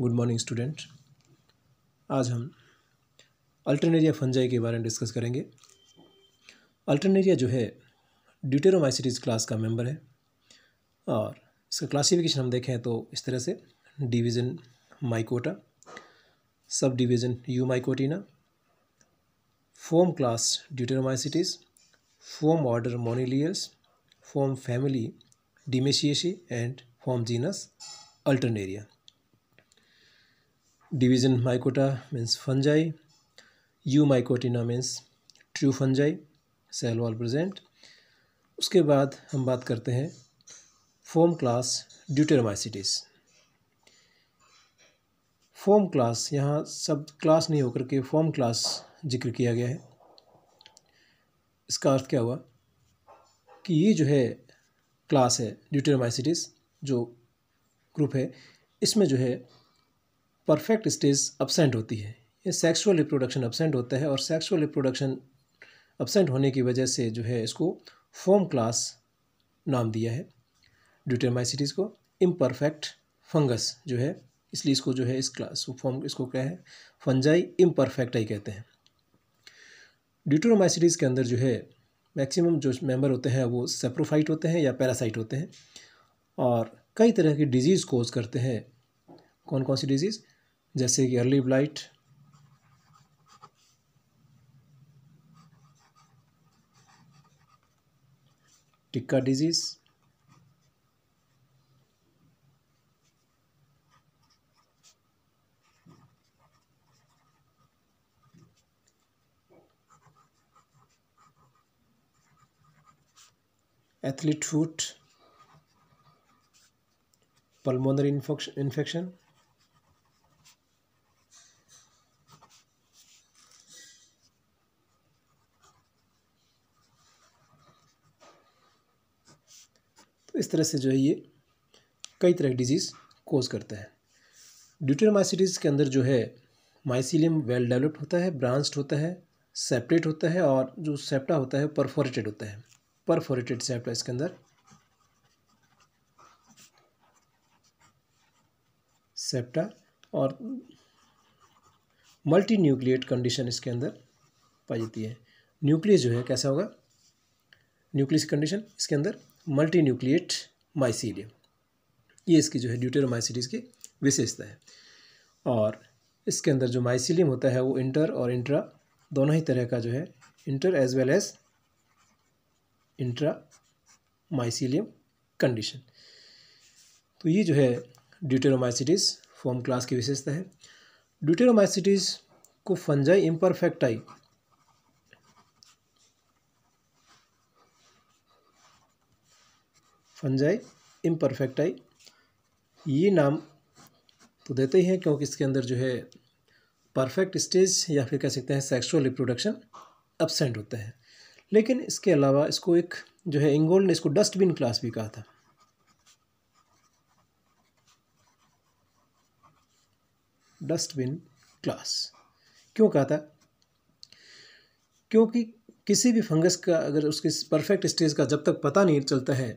Good morning student आज हम Alternaria fungi के बारे में डिस्कस करेंगे अल्टरनेरिया जो है ड्यूटेरोमाइसिटीज क्लास का मेंबर है और इसका क्लासिफिकेशन हम देखें तो इस तरह से division mycota sub division eumycotina form class deuteromycetes form order moniliales form family dematiaceae and form genus alternaria division mycota means fungi u mycotina means true fungi cell wall present उसके बाद हम बात करते हैं form class deuteromycetes form class यहाँ sub class नहीं होकर के फोम क्लास जिक्र किया गया है इसका अर्थ क्या हुआ कि ये जो है क्लास है ड्यूटेरमाइसिटिस जो ग्रुप है इसमें जो है परफेक्ट स्टेज अपसेंट होती है ये सेक्सुअल रिप्रोडक्शन अपसेंट होता है और सेक्सुअल रिप्रोडक्शन अपसेंट होने की वजह से जो है इसको फोम क्लास नाम दिया है ड्यूटेमाइसिटीज़ को इम्परफेक्ट फंगस जो है इसलिए इसको जो है इस क्लास फॉर्म इसको क्या है फंजाई ही कहते हैं ड्यूटोमाइसिटीज़ के अंदर जो है मैक्सिमम जो मेंबर होते हैं वो सेप्रोफाइट होते हैं या पैरासाइट होते हैं और कई तरह की डिजीज़ कोज करते हैं कौन कौन सी डिजीज़ जैसे कि early blight tikka disease athlete foot pulmonary infection infection तरह से जो है ये कई तरह की डिजीज़ कोज करता है ड्यूटरमाइसिटीज़ के अंदर जो है माइसिलियम वेल डेवलप्ड होता है ब्रांच्ड होता है सेप्टेट होता है और जो सेप्टा होता है परफोरेटेड होता है परफोरेटेड सेप्टा इसके अंदर सेप्टा और मल्टी न्यूक्लिएट कंडीशन इसके अंदर पाई जाती है न्यूक्लियस जो है कैसा होगा न्यूक्लियस कंडीशन इसके अंदर मल्टी न्यूक्लिएट माइसीलियम ये इसकी जो है ड्यूटेरोमाइसिटीज़ की विशेषता है और इसके अंदर जो माइसिलियम होता है वो इंटर और इंट्रा दोनों ही तरह का जो है inter as well as intra mycelium condition तो ये जो है ड्यूटेरोमाइसिटीज़ फॉर्म क्लास की विशेषता है ड्यूटेरोमाइसिटीज़ को फंजाई इम्परफेक्टाई फंजाई इम्परफेक्टाई ये नाम तो देते ही हैं क्योंकि इसके अंदर जो है परफेक्ट स्टेज या फिर कह सकते हैं सेक्सुअल रिप्रोडक्शन एबसेंट होते हैं लेकिन इसके अलावा इसको एक जो है इंगोल ने इसको डस्टबिन क्लास भी कहा था डस्टबिन क्लास क्यों कहा था क्योंकि किसी भी फंगस का अगर उसके परफेक्ट स्टेज का जब तक पता नहीं चलता है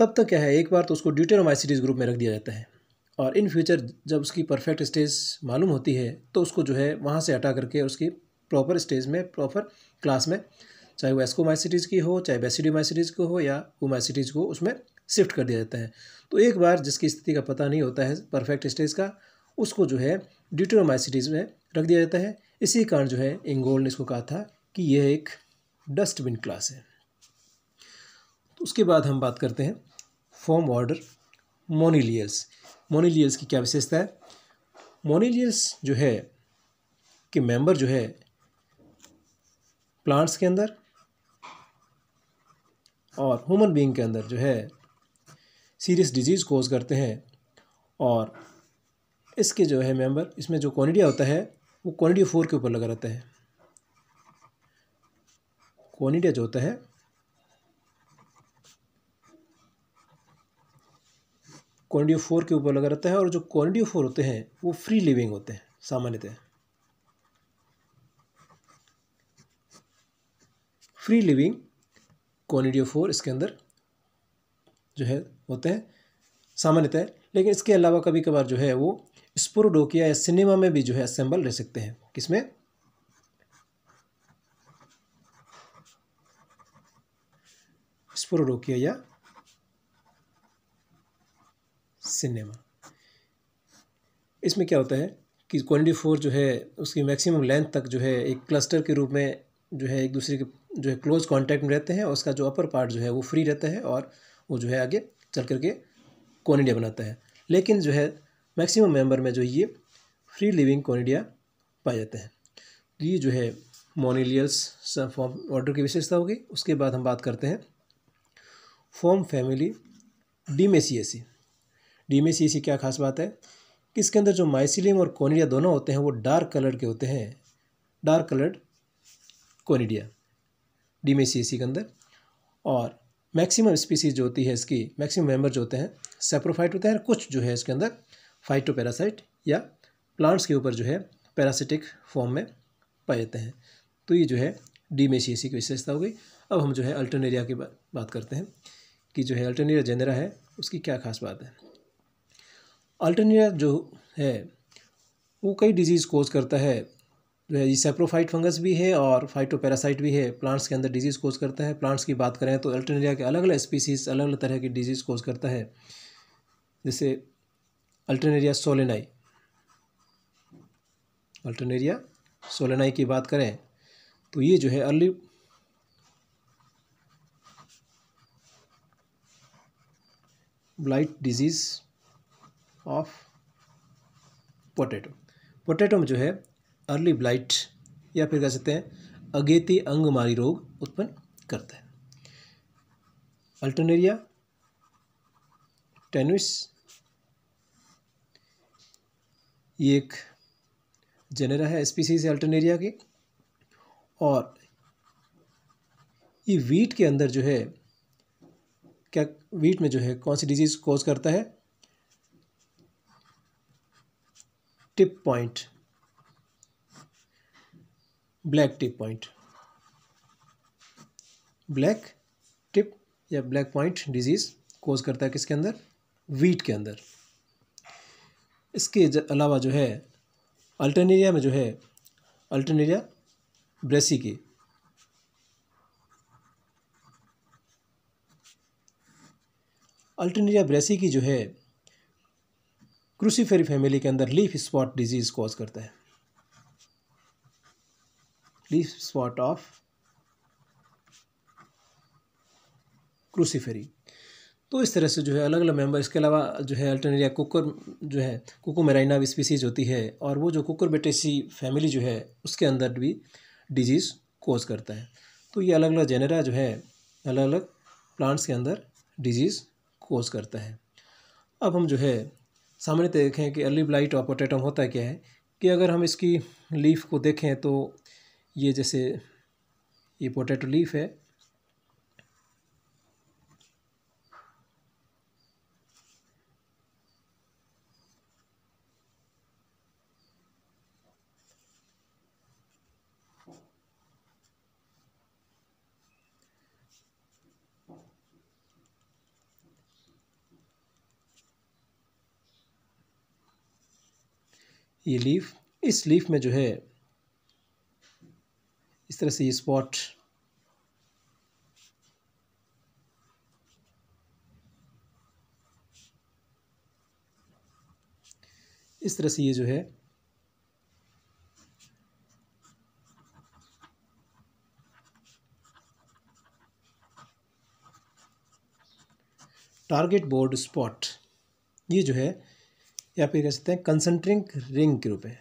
तब तक क्या है एक बार तो उसको ड्यूटेरोमाइसिटीज़ ग्रुप में रख दिया जाता है और इन फ्यूचर जब उसकी परफेक्ट स्टेज मालूम होती है तो उसको जो है वहाँ से हटा करके उसकी प्रॉपर स्टेज में प्रॉपर क्लास में चाहे वो एस्कोमाइसिटीज़ की हो चाहे माइसिटीज़ को हो या ओमाइसिटीज़ को उसमें शिफ्ट कर दिया जाता है तो एक बार जिसकी स्थिति का पता नहीं होता है परफेक्ट स्टेज का उसको जो है ड्यूटेरोमाइसिटीज़ में रख दिया जाता है इसी कारण जो है इंगोल ने इसको कहा था कि यह एक डस्टबिन क्लास है तो उसके बाद हम बात करते हैं फॉर्म ऑर्डर मोनिलियल्स मोनिलियल्स की क्या विशेषता है मोनिलियल्स जो है कि मेंबर जो है प्लांट्स के अंदर और ह्यूमन बीइंग के अंदर जो है सीरियस डिजीज़ कोज करते हैं और इसके जो है मेंबर इसमें जो क्वानिडिया होता है वो क्वानिडिया फोर के ऊपर लगा रहता है क्वानिडिया जो होता है फोर के ऊपर लगा रहता है और जो फोर होते हैं वो फ्री लिविंग होते हैं सामान्यतः फ्री लिविंग फोर इसके अंदर जो है होते हैं सामान्यतः है। लेकिन इसके अलावा कभी कभार जो है वो स्पोरोडोकिया या सिनेमा में भी जो है असेंबल रह सकते हैं किसमें स्पोरोडोकिया या सिनेमा इसमें क्या होता है कि क्वान्टिटी फोर जो है उसकी मैक्सिमम लेंथ तक जो है एक क्लस्टर के रूप में जो है एक दूसरे के जो है क्लोज कांटेक्ट में रहते हैं और उसका जो अपर पार्ट जो है वो फ्री रहता है और वो जो है आगे चल करके कॉनिडिया बनाता है लेकिन जो है मैक्सिमम मेंबर में जो ये फ्री लिविंग कॉनिडिया पाए जाते हैं तो ये जो है मोनिलियल्स फॉर्म ऑर्डर की विशेषता होगी उसके बाद हम बात करते हैं फॉर्म फैमिली डीमेसी डी में सी सी क्या खास बात है कि इसके अंदर जो माइसिलियम और कोनिडिया दोनों होते हैं वो डार्क कलर के होते हैं डार्क कलर्ड कोनिडिया डी में सी सी के अंदर और मैक्सिमम स्पीसीज जो होती है इसकी मैक्सिमम मेम्बर जो होते हैं सेप्रोफाइट होते हैं कुछ जो है इसके अंदर फाइटो पैरासाइट या प्लांट्स के ऊपर जो है पैरासिटिक फॉर्म में पाए जाते हैं तो ये जो है डी में सी की विशेषता हो गई अब हम जो है अल्टरनेरिया की बात करते हैं कि जो है अल्टरनेरिया जेनेरा है उसकी क्या खास बात है अल्टरनेरिया जो है वो कई डिजीज़ कोज करता है जो है ये सेप्रोफाइट फंगस भी है और फाइटोपैरासाइट भी है प्लांट्स के अंदर डिजीज़ कोज करता है प्लांट्स की बात करें तो अल्टरनेरिया के अलग अलग स्पीसीज अलग अलग तरह की डिजीज़ कोज करता है जैसे अल्टरनेरिया सोलेनाई अल्टरनेरिया सोलेनाई की बात करें तो ये जो है early blight disease of potato potato में जो है अर्ली ब्लाइट या फिर कह सकते हैं अगेती अंगमारी रोग उत्पन्न करता है अल्टरनेरिया टेनिस ये एक जेनेरा है स्पीसीज अल्टरनेरिया की और ये वीट के अंदर जो है क्या वीट में जो है कौन सी डिजीज़ कॉज करता है tip point black tip point black tip या ब्लैक पॉइंट डिजीज़ कोज करता है किसके अंदर वीट के अंदर इसके अलावा जो है अल्टरनेरिया में जो है अल्टरनेरिया ब्रेसी की अल्टरनेरिया ब्रेसी की जो है क्रूसीफेरी फैमिली के अंदर लीफ स्पॉट डिजीज़ कॉज करता है लीफ स्पॉट ऑफ क्रूसीफेरी तो इस तरह से जो है अलग अलग मेंबर इसके अलावा जो है अल्टरनेरिया कुकर जो है कुकुमेराइना मेराइना भी स्पीसीज होती है और वो जो कुकर बेटेसी फैमिली जो है उसके अंदर भी डिजीज़ कोज करता है तो ये अलग अलग जेनेरा जो है अलग अलग प्लांट्स के अंदर डिजीज़ कोज करता है अब हम जो है सामने देखें कि अर्ली ब्लाइट और पोटैटम होता क्या है कि अगर हम इसकी लीफ को देखें तो ये जैसे ये पोटैटो लीफ है ये लीफ इस लीफ में जो है इस तरह से ये स्पॉट इस तरह से ये जो है टारगेट बोर्ड स्पॉट ये जो है या फिर कह सकते हैं कंसनट्रिक रिंग के रूप में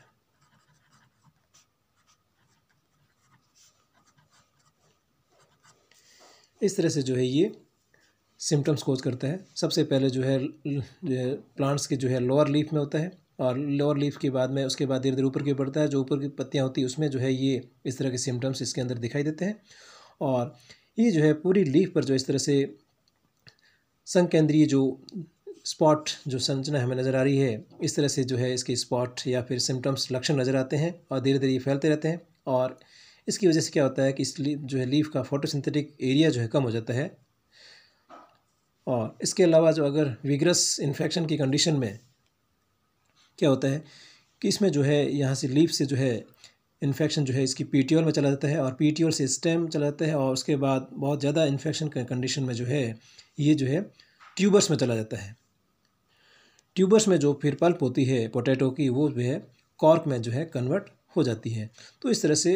इस तरह से जो है ये सिम्टम्स कोज करता है सबसे पहले जो है जो है प्लांट्स के जो है लोअर लीफ में होता है और लोअर लीफ के बाद में उसके बाद धीरे धीरे ऊपर की बढ़ता है जो ऊपर की पत्तियाँ होती है उसमें जो है ये इस तरह के सिम्टम्स इसके अंदर दिखाई देते हैं और ये जो है पूरी लीफ पर जो इस तरह से संकेंद्रीय जो स्पॉट जो संरचना हमें नज़र आ रही है इस तरह से जो है इसके स्पॉट या फिर सिम्टम्स लक्षण नज़र आते हैं और धीरे धीरे ये फैलते रहते हैं और इसकी वजह से क्या होता है कि इस जो है लीफ का फोटोसिंथेटिक एरिया जो है कम हो जाता है और इसके अलावा जो अगर विग्रस इन्फेक्शन की कंडीशन में क्या होता है कि इसमें जो है यहाँ से लीफ से जो है इन्फेक्शन जो है इसकी पी में चला जाता है और पी से स्टेम चला जाता है और उसके बाद बहुत ज़्यादा इन्फेक्शन कंडीशन में जो है ये जो है ट्यूबर्स में चला जाता है ट्यूबर्स में जो फिर पल्प होती है पोटैटो की वो जो है कॉर्क में जो है कन्वर्ट हो जाती है तो इस तरह से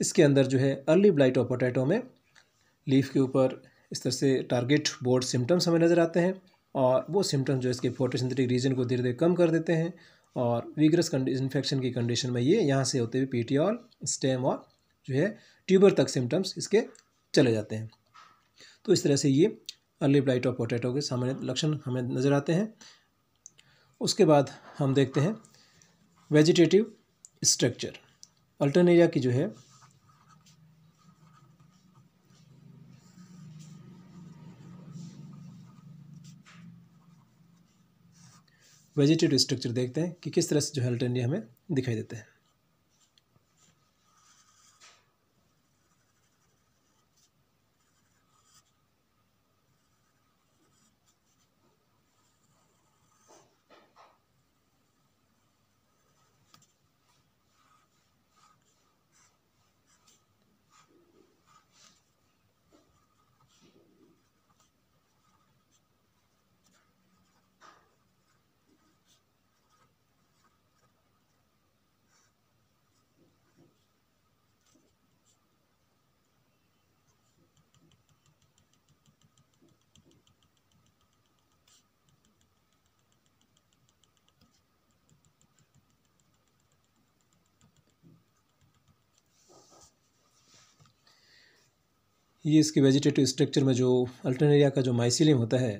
इसके अंदर जो है अर्ली ब्लाइट ऑफ पोटैटो में लीफ के ऊपर इस तरह से टारगेट बोर्ड सिम्टम्स हमें नज़र आते हैं और वो सिम्टम्स जो इसके फोटोसिंथेटिक रीजन को धीरे धीरे कम कर देते हैं और वीग्रस इन्फेक्शन की कंडीशन में ये यहाँ से होते हुए पीटियल स्टेम और जो है ट्यूबर तक सिम्टम्स इसके चले जाते हैं तो इस तरह से ये अर्ली ब्लाइट ऑफ पोटैटो के सामान्य लक्षण हमें नज़र आते हैं उसके बाद हम देखते हैं वेजिटेटिव स्ट्रक्चर अल्टरनेरिया की जो है वेजिटेटिव स्ट्रक्चर देखते हैं कि किस तरह से जो है अल्टरनेरिया हमें दिखाई देते हैं ये इसके वेजिटेटिव स्ट्रक्चर में जो अल्टरनेरिया का जो माइसिलियम होता है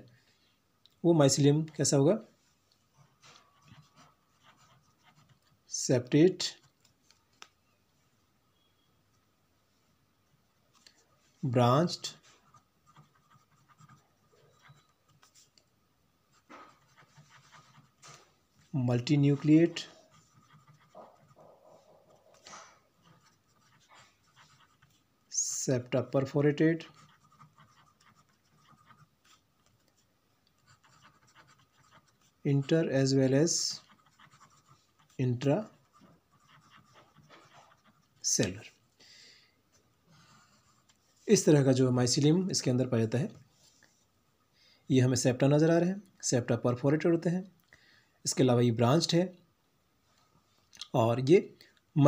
वो माइसिलियम कैसा होगा septate branched nucleate septa perforated inter as well as cellular इस तरह का जो माइसिलियम इसके अंदर पाया जाता है ये हमें सेप्टा नज़र आ रहे हैं सेप्टा परफोरेटेड होते हैं इसके अलावा ये ब्रांच्ड है और ये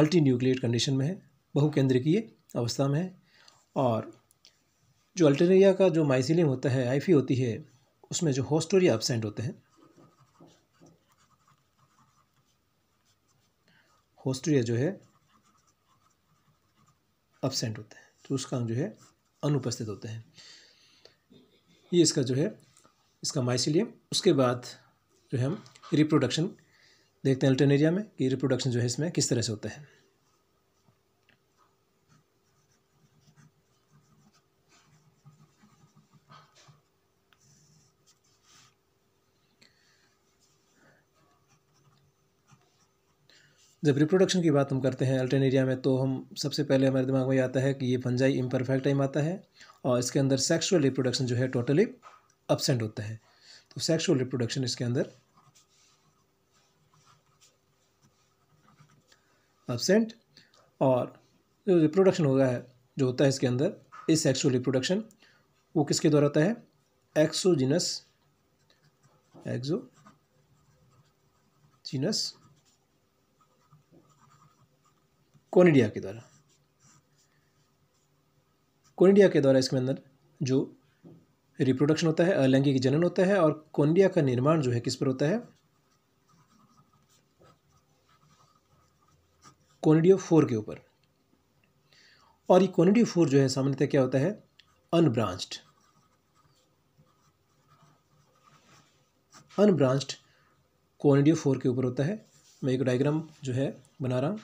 मल्टी न्यूक्लियट कंडीशन में है बहुकेंद्र की अवस्था में है और जो अल्टेरिया का जो माइसिलियम होता है आईफी होती है उसमें जो होस्टोरिया एबसेंट होते हैं होस्टोरिया जो है एबसेंट होते हैं तो उसका अंग जो है अनुपस्थित होते हैं ये इसका जो है इसका माइसिलियम उसके बाद जो है हम रिप्रोडक्शन देखते हैं अल्टरनेरिया में कि रिप्रोडक्शन जो है इसमें किस तरह से होता है जब रिप्रोडक्शन की बात हम करते हैं अल्टरनेरिया में तो हम सबसे पहले हमारे दिमाग में आता है कि ये फंजाई इम्परफेक्ट टाइम आता है और इसके अंदर सेक्सुअल रिप्रोडक्शन जो है टोटली अपसेंट होता है तो सेक्सुअल रिप्रोडक्शन इसके अंदर अपसेंट और जो रिप्रोडक्शन हो है जो होता है इसके अंदर इस सेक्सुअल रिप्रोडक्शन वो किसके द्वारा होता है एक्सोजिनस एक्सो जीनस कोनिडिया के द्वारा कोनिडिया के द्वारा इसके अंदर जो रिप्रोडक्शन होता है अलैंगिक जनन होता है और कोनिडिया का निर्माण जो है किस पर होता है कोनिडियो फोर के ऊपर और ये कोनिडियो फोर जो है सामान्यतः क्या होता है अनब्रांच्ड अनब्रांच्ड कोनिडियो फोर के ऊपर होता है मैं एक डायग्राम जो है बना रहा हूँ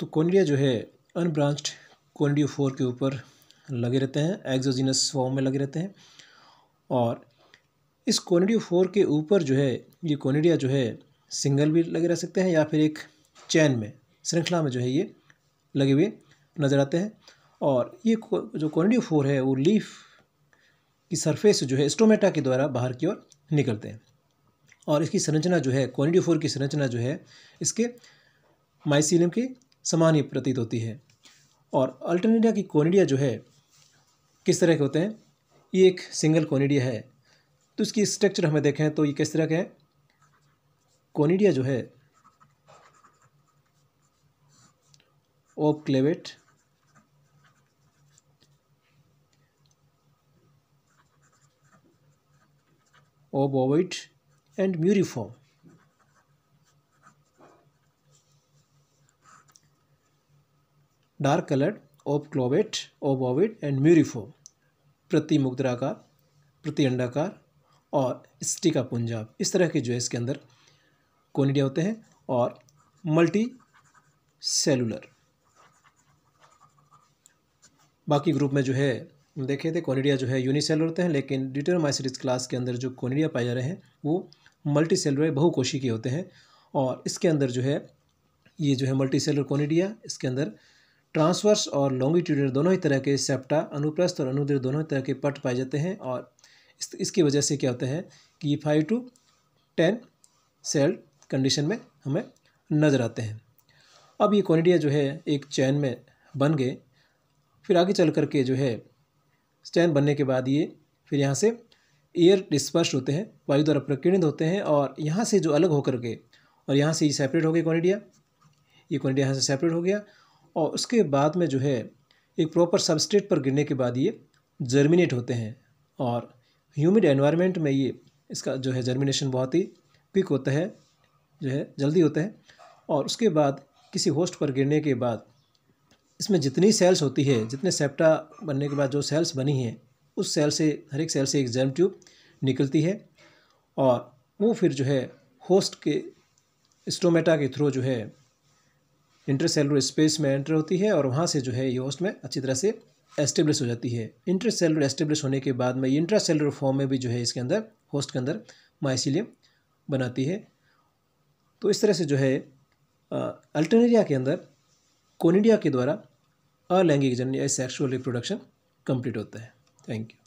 तो कोंडिया जो है अनब्रांच्ड फोर के ऊपर लगे रहते हैं एक्जोजिनस फॉर्म में लगे रहते हैं और इस फोर के ऊपर जो है ये कोनिडिया जो है सिंगल भी लगे रह सकते हैं या फिर एक चैन में श्रृंखला में जो है ये लगे हुए नज़र आते हैं और ये जो फोर है वो लीफ की सरफेस जो है स्टोमेटा के द्वारा बाहर की ओर निकलते हैं और इसकी संरचना जो है फोर की संरचना जो है इसके माइसिलियम के समान ही प्रतीत होती है और अल्टरनेडिया की कोनिडिया जो है किस तरह के होते हैं ये एक सिंगल कोनिडिया है तो इसकी स्ट्रक्चर हमें देखें तो ये किस तरह के हैं कोनिडिया जो है obclavate obovoid and muriform dark coloured obclavate obovoid and म्यूरिफो प्रति मुद्राकार प्रति अंडाकार और स्टिका पुंजाब इस तरह के जो है इसके अंदर कोनिडिया होते हैं और मल्टी सेलुलर बाकी ग्रुप में जो है देखे थे कोनिडिया जो है यूनिसेलुलर होते हैं लेकिन डिटरमाइसिटिस क्लास के अंदर जो कोनिडिया पाए जा रहे हैं वो मल्टी सेलुलर के होते हैं और इसके अंदर जो है ये जो है मल्टी सेलर कोनिडिया इसके अंदर ट्रांसवर्स और लॉन्गिट्यूडल दोनों ही तरह के सेप्टा अनुप्रस्थ और अनुद्र दोनों ही तरह के पट पाए जाते हैं और इस, इसकी वजह से क्या होता है कि ये five to ten cell condition में हमें नज़र आते हैं अब ये कॉनिडिया जो है एक चैन में बन गए फिर आगे चल करके जो है चैन बनने के बाद ये फिर यहाँ से एयर डिस्पर्श होते हैं वायु द्वारा प्रकीर्णित होते हैं और यहाँ से जो अलग होकर के और यहाँ से ये सेपरेट हो गए कॉनिडिया ये कॉनिडिया यहाँ से सेपरेट हो गया और उसके बाद में जो है एक प्रॉपर सबस्ट्रेट पर गिरने के बाद ये जर्मिनेट होते हैं और ह्यूमिड एनवायरनमेंट में ये इसका जो है जर्मिनेशन बहुत ही क्विक होता है जो है जल्दी होता है और उसके बाद किसी होस्ट पर गिरने के बाद इसमें जितनी सेल्स होती है जितने सेप्टा बनने के बाद जो सेल्स बनी हैं उस सेल से हर एक सेल से एक जर्म ट्यूब निकलती है और वो फिर जो है होस्ट के स्टोमेटा के थ्रू जो है इंटर सेलुलर स्पेस में एंटर होती है और वहाँ से जो है ये होस्ट में अच्छी तरह से एस्टेब्लिश हो जाती है इंटर सेलुलर एस्टेब्लिश होने के बाद में इंट्रा फॉर्म में भी जो है इसके अंदर होस्ट के अंदर माइसिलियम बनाती है तो इस तरह से जो है अल्टरनेरिया के अंदर कोनिडिया के द्वारा अलैंगिक जन या सेक्शुअल रिप्रोडक्शन कंप्लीट होता है थैंक यू